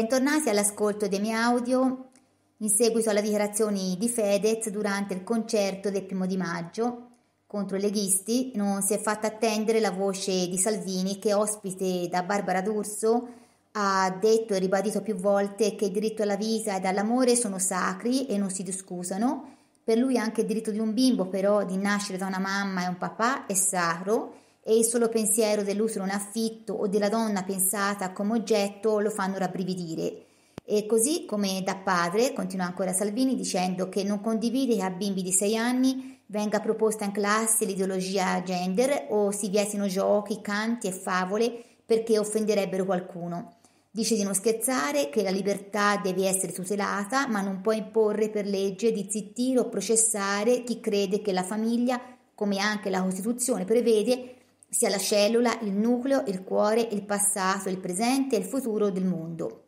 Bentornati all'ascolto dei miei audio in seguito alle dichiarazioni di Fedez durante il concerto del primo di maggio contro i leghisti. Non si è fatta attendere la voce di Salvini che ospite da Barbara D'Urso ha detto e ribadito più volte che il diritto alla vita e all'amore sono sacri e non si discusano. Per lui anche il diritto di un bimbo però di nascere da una mamma e un papà è sacro e il solo pensiero dell'utero in affitto o della donna pensata come oggetto lo fanno rabbrividire. E così come da padre, continua ancora Salvini dicendo che non condivide che a bimbi di 6 anni venga proposta in classe l'ideologia gender o si vietino giochi, canti e favole perché offenderebbero qualcuno. Dice di non scherzare, che la libertà deve essere tutelata, ma non può imporre per legge di zittire o processare chi crede che la famiglia, come anche la Costituzione prevede, sia la cellula, il nucleo, il cuore, il passato, il presente e il futuro del mondo.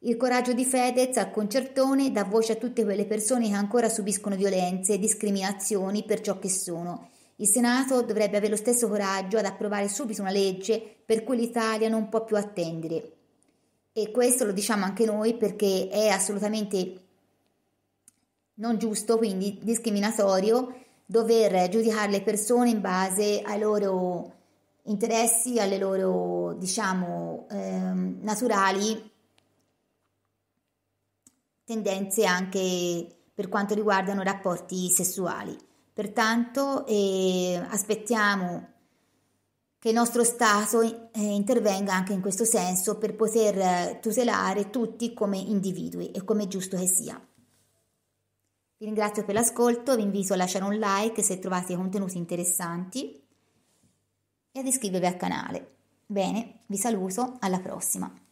Il coraggio di Fedez al concertone dà voce a tutte quelle persone che ancora subiscono violenze e discriminazioni per ciò che sono. Il Senato dovrebbe avere lo stesso coraggio ad approvare subito una legge per cui l'Italia non può più attendere. E questo lo diciamo anche noi perché è assolutamente non giusto, quindi discriminatorio, dover giudicare le persone in base ai loro interessi, alle loro, diciamo, ehm, naturali tendenze anche per quanto riguardano rapporti sessuali. Pertanto eh, aspettiamo che il nostro Stato eh, intervenga anche in questo senso per poter eh, tutelare tutti come individui e come giusto che sia. Vi ringrazio per l'ascolto, vi invito a lasciare un like se trovate contenuti interessanti e ad iscrivervi al canale. Bene, vi saluto, alla prossima.